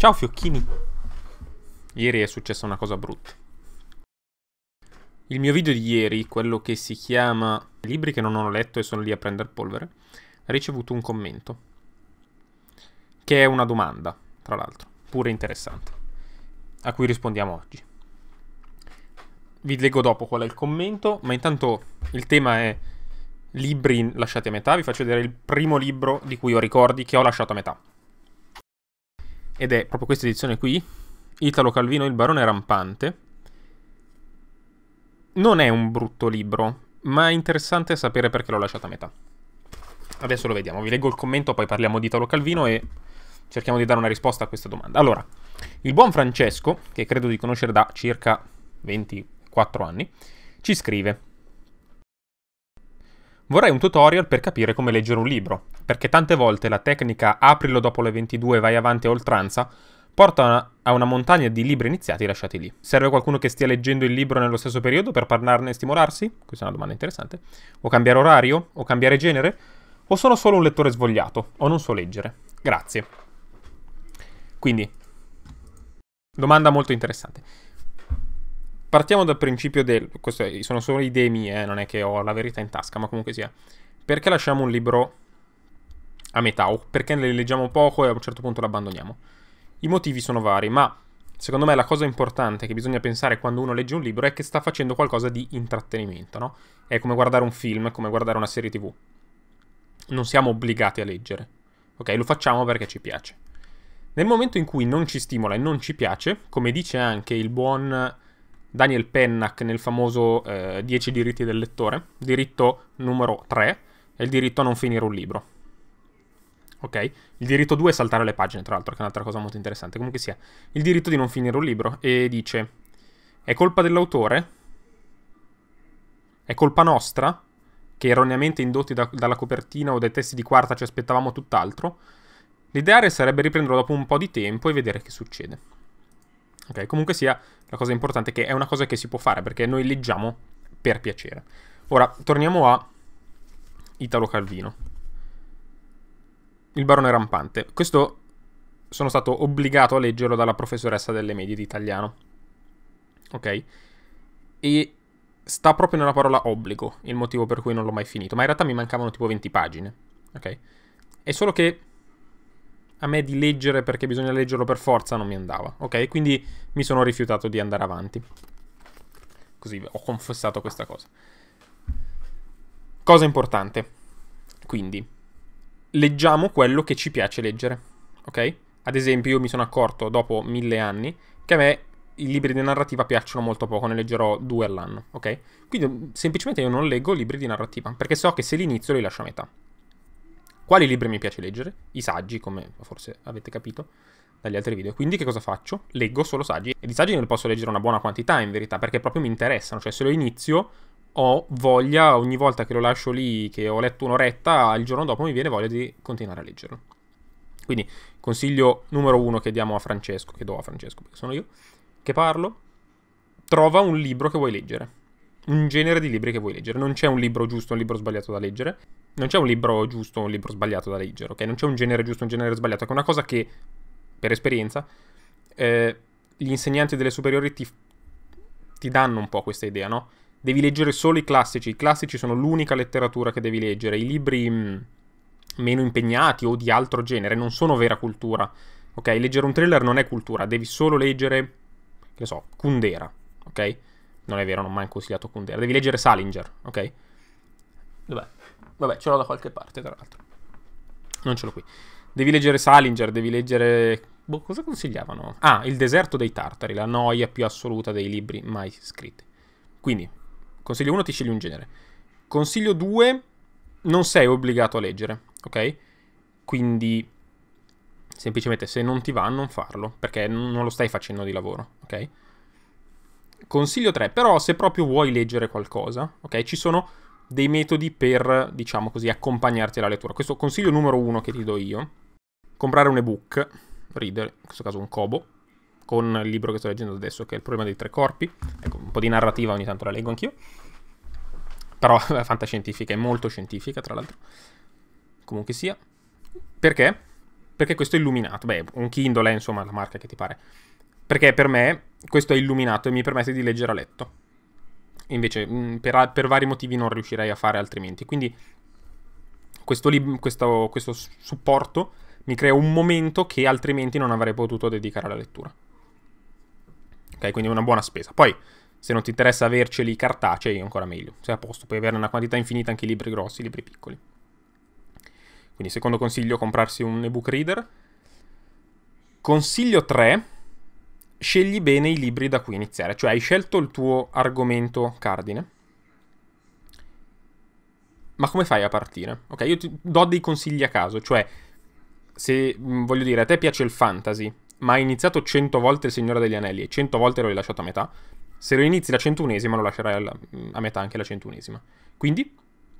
Ciao Fiocchini! Ieri è successa una cosa brutta. Il mio video di ieri, quello che si chiama Libri che non ho letto e sono lì a prendere polvere, ha ricevuto un commento. Che è una domanda, tra l'altro, pure interessante, a cui rispondiamo oggi. Vi leggo dopo qual è il commento, ma intanto il tema è libri lasciati a metà. Vi faccio vedere il primo libro di cui ho ricordi che ho lasciato a metà ed è proprio questa edizione qui, Italo Calvino il barone rampante. Non è un brutto libro, ma è interessante sapere perché l'ho lasciata a metà. Adesso lo vediamo, vi leggo il commento, poi parliamo di Italo Calvino e cerchiamo di dare una risposta a questa domanda. Allora, il buon Francesco, che credo di conoscere da circa 24 anni, ci scrive Vorrei un tutorial per capire come leggere un libro, perché tante volte la tecnica aprilo dopo le 22 e vai avanti a oltranza porta a una montagna di libri iniziati lasciati lì. Serve qualcuno che stia leggendo il libro nello stesso periodo per parlarne e stimolarsi? Questa è una domanda interessante. O cambiare orario? O cambiare genere? O sono solo un lettore svogliato? O non so leggere? Grazie. Quindi, domanda molto interessante partiamo dal principio del... Queste sono solo idee mie, eh, non è che ho la verità in tasca, ma comunque sia. Perché lasciamo un libro a metà o perché ne leggiamo poco e a un certo punto l'abbandoniamo? I motivi sono vari, ma secondo me la cosa importante che bisogna pensare quando uno legge un libro è che sta facendo qualcosa di intrattenimento, no? È come guardare un film, è come guardare una serie tv. Non siamo obbligati a leggere, ok? Lo facciamo perché ci piace. Nel momento in cui non ci stimola e non ci piace, come dice anche il buon Daniel Pennack nel famoso eh, 10 diritti del lettore, diritto numero 3 è il diritto a non finire un libro. Ok? Il diritto 2 è saltare le pagine, tra l'altro, che è un'altra cosa molto interessante. Comunque sia, il diritto di non finire un libro e dice è colpa dell'autore? È colpa nostra? Che erroneamente indotti da, dalla copertina o dai testi di quarta ci aspettavamo tutt'altro? L'ideale sarebbe riprenderlo dopo un po' di tempo e vedere che succede. Ok, comunque sia, la cosa importante è che è una cosa che si può fare perché noi leggiamo per piacere. Ora, torniamo a Italo Calvino. Il barone rampante. Questo sono stato obbligato a leggerlo dalla professoressa delle medie di italiano. Ok? E sta proprio nella parola obbligo, il motivo per cui non l'ho mai finito. Ma in realtà mi mancavano tipo 20 pagine. Ok? È solo che a me di leggere perché bisogna leggerlo per forza non mi andava, ok? Quindi mi sono rifiutato di andare avanti. Così ho confessato questa cosa. Cosa importante, quindi, leggiamo quello che ci piace leggere, ok? Ad esempio io mi sono accorto dopo mille anni che a me i libri di narrativa piacciono molto poco, ne leggerò due all'anno, ok? Quindi semplicemente io non leggo libri di narrativa, perché so che se li inizio li lascio a metà. Quali libri mi piace leggere? I saggi, come forse avete capito dagli altri video. Quindi che cosa faccio? Leggo solo saggi. E di saggi ne posso leggere una buona quantità, in verità, perché proprio mi interessano. Cioè, se lo inizio, ho voglia, ogni volta che lo lascio lì, che ho letto un'oretta, il giorno dopo mi viene voglia di continuare a leggerlo. Quindi, consiglio numero uno che diamo a Francesco, che do a Francesco, perché sono io, che parlo, trova un libro che vuoi leggere un genere di libri che vuoi leggere. Non c'è un libro giusto, un libro sbagliato da leggere. Non c'è un libro giusto, un libro sbagliato da leggere, ok? Non c'è un genere giusto, un genere sbagliato. È una cosa che, per esperienza, eh, gli insegnanti delle superiori ti, ti danno un po' questa idea, no? Devi leggere solo i classici. I classici sono l'unica letteratura che devi leggere. I libri mh, mm, meno impegnati o di altro genere non sono vera cultura. Ok, leggere un thriller non è cultura, devi solo leggere, che ne so, Kundera, ok? Non è vero, non ho mai consigliato Kundera. Devi leggere Salinger, ok? Dov'è? Vabbè, ce l'ho da qualche parte, tra l'altro. Non ce l'ho qui. Devi leggere Salinger, devi leggere... Boh, cosa consigliavano? Ah, Il deserto dei tartari, la noia più assoluta dei libri mai scritti. Quindi, consiglio 1 ti scegli un genere. Consiglio 2, non sei obbligato a leggere, ok? Quindi, semplicemente se non ti va, non farlo, perché non lo stai facendo di lavoro, ok? Consiglio 3, però se proprio vuoi leggere qualcosa, ok, ci sono dei metodi per, diciamo così, accompagnarti alla lettura. Questo consiglio numero 1 che ti do io, comprare un ebook, reader, in questo caso un Kobo, con il libro che sto leggendo adesso, che è Il problema dei tre corpi. Ecco, un po' di narrativa ogni tanto la leggo anch'io. Però è fantascientifica, è molto scientifica, tra l'altro. Comunque sia. Perché? Perché questo è illuminato. Beh, un Kindle è, insomma, la marca che ti pare perché per me questo è illuminato e mi permette di leggere a letto. Invece, mm, per, per, vari motivi non riuscirei a fare altrimenti. Quindi questo, questo, questo supporto mi crea un momento che altrimenti non avrei potuto dedicare alla lettura. Ok, quindi è una buona spesa. Poi, se non ti interessa averceli cartacei, è ancora meglio. Sei a posto, puoi averne una quantità infinita anche i libri grossi, i libri piccoli. Quindi secondo consiglio comprarsi un ebook reader. Consiglio 3 scegli bene i libri da cui iniziare, cioè hai scelto il tuo argomento cardine. Ma come fai a partire? Ok, io ti do dei consigli a caso, cioè se voglio dire a te piace il fantasy, ma hai iniziato 100 volte il Signore degli Anelli e 100 volte l'hai lasciato a metà, se lo inizi la centunesima lo lascerai alla, a metà anche la centunesima. Quindi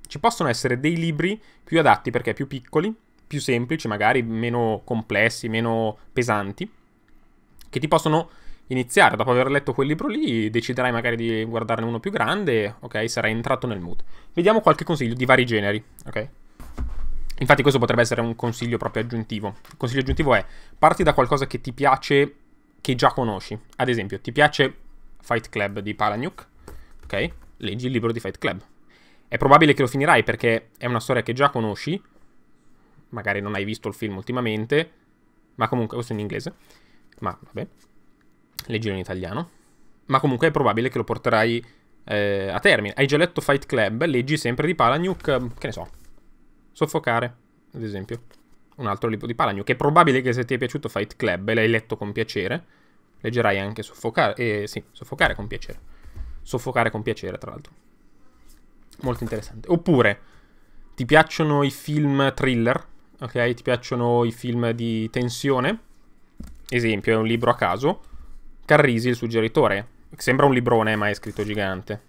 ci possono essere dei libri più adatti perché più piccoli, più semplici, magari meno complessi, meno pesanti che ti possono iniziare. Dopo aver letto quel libro lì, deciderai magari di guardarne uno più grande, ok? Sarai entrato nel mood. Vediamo qualche consiglio di vari generi, ok? Infatti questo potrebbe essere un consiglio proprio aggiuntivo. Il consiglio aggiuntivo è parti da qualcosa che ti piace, che già conosci. Ad esempio, ti piace Fight Club di Palaniuk, ok? Leggi il libro di Fight Club. È probabile che lo finirai perché è una storia che già conosci, magari non hai visto il film ultimamente, ma comunque questo è in inglese ma vabbè, leggilo in italiano. Ma comunque è probabile che lo porterai eh, a termine. Hai già letto Fight Club, leggi sempre di Palaniuk, ehm, che ne so, Soffocare, ad esempio. Un altro libro di Palaniuk. È probabile che se ti è piaciuto Fight Club e l'hai letto con piacere, leggerai anche Soffocare, eh, sì, Soffocare con piacere. Soffocare con piacere, tra l'altro. Molto interessante. Oppure, ti piacciono i film thriller, ok? Ti piacciono i film di tensione? Esempio, è un libro a caso. Carrisi, il suggeritore. Sembra un librone, ma è scritto gigante.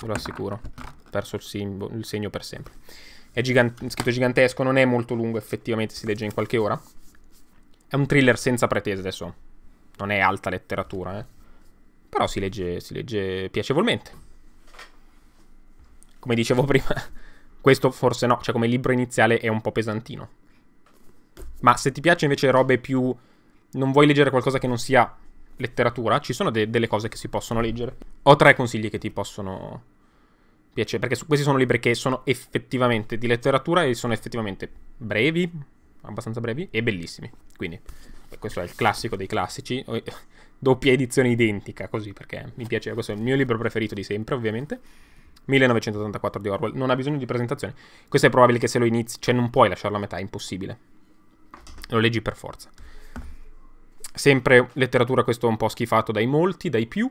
Ve lo assicuro. Ho perso il, il, segno per sempre. È gigan scritto gigantesco, non è molto lungo, effettivamente si legge in qualche ora. È un thriller senza pretese adesso. Non è alta letteratura, eh. Però si legge, si legge piacevolmente. Come dicevo prima, questo forse no, cioè come libro iniziale è un po' pesantino. Ma se ti piace invece robe più non vuoi leggere qualcosa che non sia letteratura, ci sono de- delle cose che si possono leggere. Ho tre consigli che ti possono piacere, perché questi sono libri che sono effettivamente di letteratura e sono effettivamente brevi, abbastanza brevi e bellissimi. Quindi questo è il classico dei classici, doppia edizione identica, così perché mi piace, questo è il mio libro preferito di sempre, ovviamente. 1984 di Orwell, non ha bisogno di presentazione. Questo è probabile che se lo inizi, cioè non puoi lasciarlo a metà, è impossibile. Lo leggi per forza. Sempre letteratura, questo un po' schifato dai molti, dai più.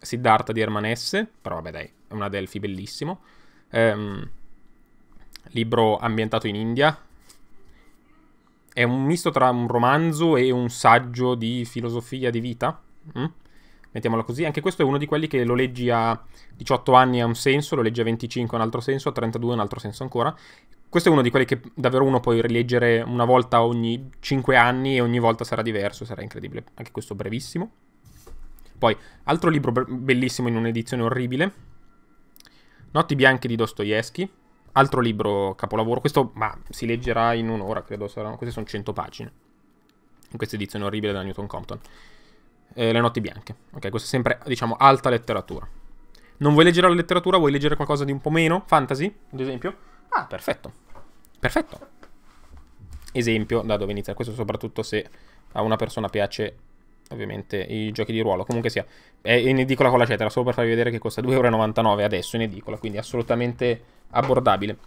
Siddhartha di Herman S. Però vabbè dai, è una Delphi bellissimo. Ehm, libro ambientato in India. È un misto tra un romanzo e un saggio di filosofia di vita. Mm? Mettiamola così. Anche questo è uno di quelli che lo leggi a 18 anni ha un senso, lo leggi a 25 ha un altro senso, a 32 ha un altro senso ancora. Questo è uno di quelli che davvero uno può rileggere una volta ogni 5 anni e ogni volta sarà diverso, sarà incredibile. Anche questo brevissimo. Poi, altro libro bellissimo in un'edizione orribile. Notti bianche di Dostoevsky. Altro libro capolavoro. Questo, ma si leggerà in un'ora, credo. Saranno. Queste sono 100 pagine. In questa edizione orribile della Newton Compton. Eh, le notti bianche. Ok, questa è sempre, diciamo, alta letteratura. Non vuoi leggere la letteratura? Vuoi leggere qualcosa di un po' meno? Fantasy, ad esempio? Ah, perfetto. Perfetto. Esempio da dove inizia Questo soprattutto se a una persona piace ovviamente i giochi di ruolo. Comunque sia, è in edicola con la cetera, solo per farvi vedere che costa 2,99€ adesso in edicola, quindi assolutamente abbordabile.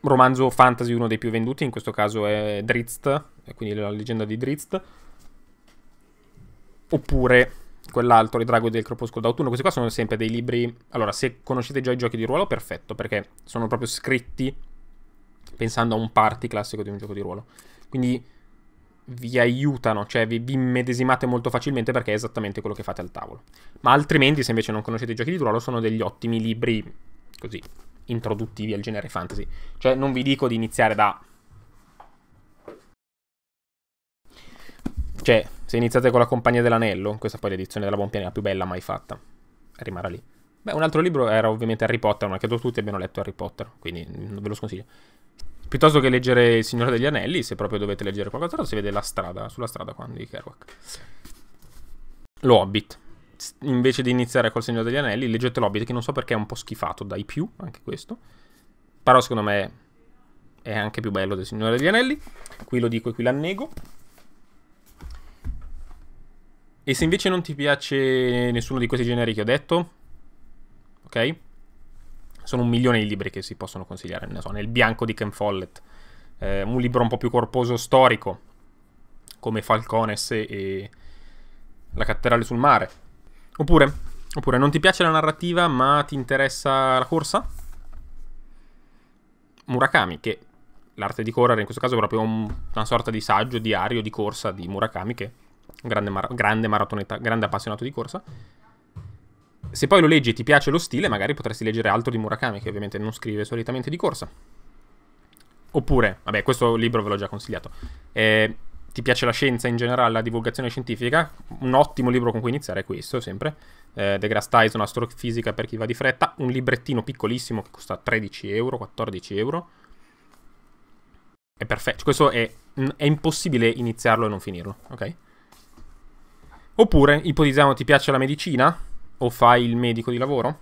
Romanzo fantasy, uno dei più venduti, in questo caso è Drizzt, quindi la leggenda di Drizzt. Oppure quell'altro, i draghi del crepuscolo d'autunno, questi qua sono sempre dei libri... Allora, se conoscete già i giochi di ruolo, perfetto, perché sono proprio scritti pensando a un party classico di un gioco di ruolo. Quindi vi aiutano, cioè vi, vi immedesimate molto facilmente perché è esattamente quello che fate al tavolo. Ma altrimenti, se invece non conoscete i giochi di ruolo, sono degli ottimi libri, così, introduttivi al genere fantasy. Cioè, non vi dico di iniziare da... Cioè, se iniziate con La Compagnia dell'Anello, questa poi è l'edizione della Buon Pianeta più bella mai fatta, rimarrà lì. Beh, un altro libro era ovviamente Harry Potter, ma credo tutti abbiano letto Harry Potter, quindi non mm, ve lo sconsiglio. Piuttosto che leggere Il Signore degli Anelli, se proprio dovete leggere qualcosa, si vede la strada, sulla strada qua di Kerouac. Lo Hobbit. Invece di iniziare col Signore degli Anelli, leggete l'Hobbit, che non so perché è un po' schifato dai più, anche questo. Però secondo me è anche più bello del Signore degli Anelli. Qui lo dico e qui l'annego. E se invece non ti piace nessuno di questi generi che ho detto, ok? Sono un milione di libri che si possono consigliare, ne so, nel bianco di Ken Follett, eh, un libro un po' più corposo storico, come Falcones e La cattedrale sul mare. Oppure, oppure, non ti piace la narrativa ma ti interessa la corsa? Murakami, che l'arte di correre in questo caso è proprio un, una sorta di saggio diario di corsa di Murakami che un grande, mar- grande maratoneta, grande appassionato di corsa. Se poi lo leggi e ti piace lo stile, magari potresti leggere altro di Murakami, che ovviamente non scrive solitamente di corsa. Oppure, vabbè, questo libro ve l'ho già consigliato. Eh, ti piace la scienza in generale, la divulgazione scientifica? Un ottimo libro con cui iniziare è questo, sempre. Eh, The Grass Tyson, Astrofisica per chi va di fretta. Un librettino piccolissimo che costa 13 euro, 14 euro. È perfetto. Questo è, è impossibile iniziarlo e non finirlo, ok? Oppure, ipotizziamo, ti piace la medicina o fai il medico di lavoro?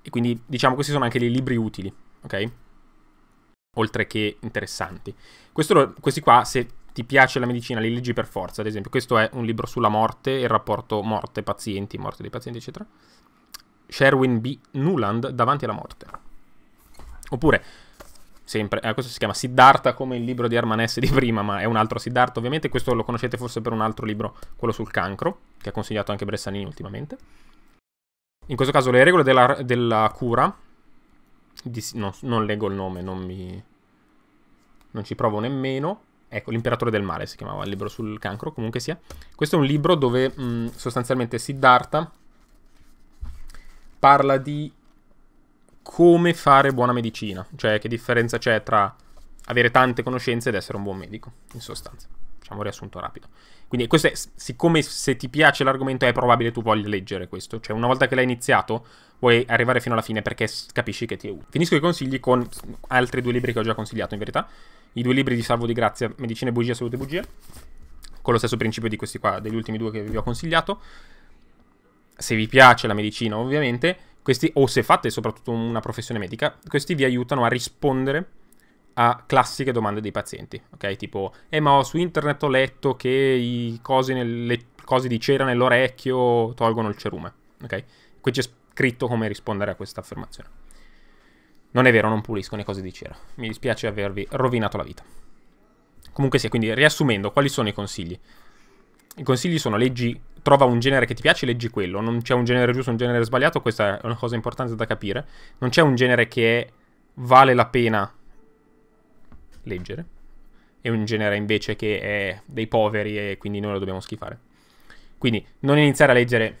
E quindi, diciamo, questi sono anche dei libri utili, ok? Oltre che interessanti. Questo, questi qua, se ti piace la medicina, li leggi per forza. Ad esempio, questo è un libro sulla morte e il rapporto morte-pazienti, morte dei pazienti, eccetera. Sherwin B. Nuland, Davanti alla morte. Oppure, sempre, eh, questo si chiama Siddhartha come il libro di Armanesse di prima, ma è un altro Siddhartha ovviamente, questo lo conoscete forse per un altro libro, quello sul cancro, che ha consigliato anche Bressanini ultimamente. In questo caso le regole della, della cura, di, no, non leggo il nome, non, mi, non ci provo nemmeno, ecco, l'imperatore del mare si chiamava il libro sul cancro, comunque sia. Questo è un libro dove mh, sostanzialmente Siddhartha parla di come fare buona medicina, cioè che differenza c'è tra avere tante conoscenze ed essere un buon medico, in sostanza. Facciamo un riassunto rapido. Quindi questo è, siccome se ti piace l'argomento è probabile tu voglia leggere questo, cioè una volta che l'hai iniziato vuoi arrivare fino alla fine perché capisci che ti è utile. Finisco i consigli con altri due libri che ho già consigliato in verità, i due libri di Salvo di Grazia, Medicina e Bugia, Salute e Bugia, con lo stesso principio di questi qua, degli ultimi due che vi ho consigliato. Se vi piace la medicina ovviamente questi, o se fate soprattutto una professione medica, questi vi aiutano a rispondere a classiche domande dei pazienti, ok? Tipo, eh ma su internet ho letto che i cosi nel, le cose di cera nell'orecchio tolgono il cerume, ok? Qui c'è scritto come rispondere a questa affermazione. Non è vero, non puliscono le cose di cera. Mi dispiace avervi rovinato la vita. Comunque sia, quindi riassumendo, quali sono i consigli? i consigli sono leggi, trova un genere che ti piace leggi quello. Non c'è un genere giusto, un genere sbagliato, questa è una cosa importante da capire. Non c'è un genere che vale la pena leggere e un genere invece che è dei poveri e quindi noi lo dobbiamo schifare. Quindi non iniziare a leggere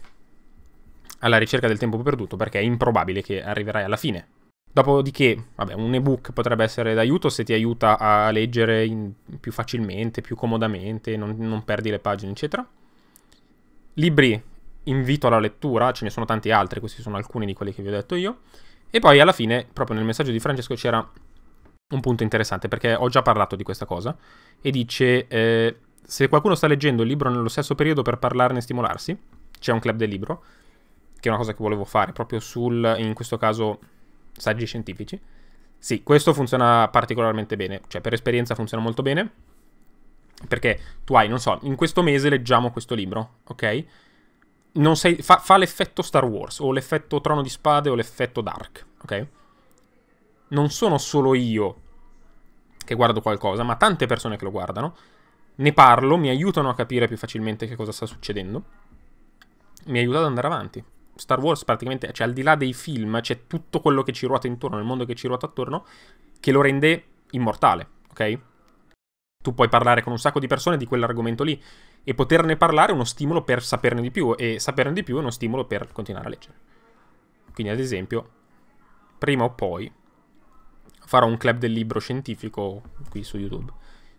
alla ricerca del tempo perduto perché è improbabile che arriverai alla fine Dopodiché, vabbè, un ebook potrebbe essere d'aiuto se ti aiuta a leggere in, più facilmente, più comodamente, non, non perdi le pagine, eccetera. Libri, invito alla lettura, ce ne sono tanti altri, questi sono alcuni di quelli che vi ho detto io. E poi alla fine, proprio nel messaggio di Francesco c'era un punto interessante, perché ho già parlato di questa cosa, e dice, eh, se qualcuno sta leggendo il libro nello stesso periodo per parlarne e stimolarsi, c'è un club del libro, che è una cosa che volevo fare proprio sul, in questo caso saggi scientifici. Sì, questo funziona particolarmente bene, cioè per esperienza funziona molto bene, perché tu hai, non so, in questo mese leggiamo questo libro, ok? Sei, fa, fa l'effetto Star Wars, o l'effetto Trono di Spade, o l'effetto Dark, ok? Non sono solo io che guardo qualcosa, ma tante persone che lo guardano, ne parlo, mi aiutano a capire più facilmente che cosa sta succedendo, mi aiuta ad andare avanti. Star Wars praticamente, cioè al di là dei film, c'è tutto quello che ci ruota intorno, nel mondo che ci ruota attorno, che lo rende immortale, ok? Tu puoi parlare con un sacco di persone di quell'argomento lì e poterne parlare è uno stimolo per saperne di più e saperne di più è uno stimolo per continuare a leggere. Quindi ad esempio, prima o poi farò un club del libro scientifico qui su YouTube,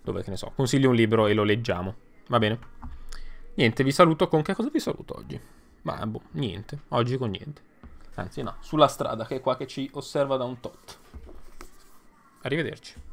dove che ne so, consiglio un libro e lo leggiamo. Va bene? Niente, vi saluto con che cosa vi saluto oggi? Ma boh, niente, oggi con niente. Anzi no, sulla strada che è qua che ci osserva da un tot. Arrivederci.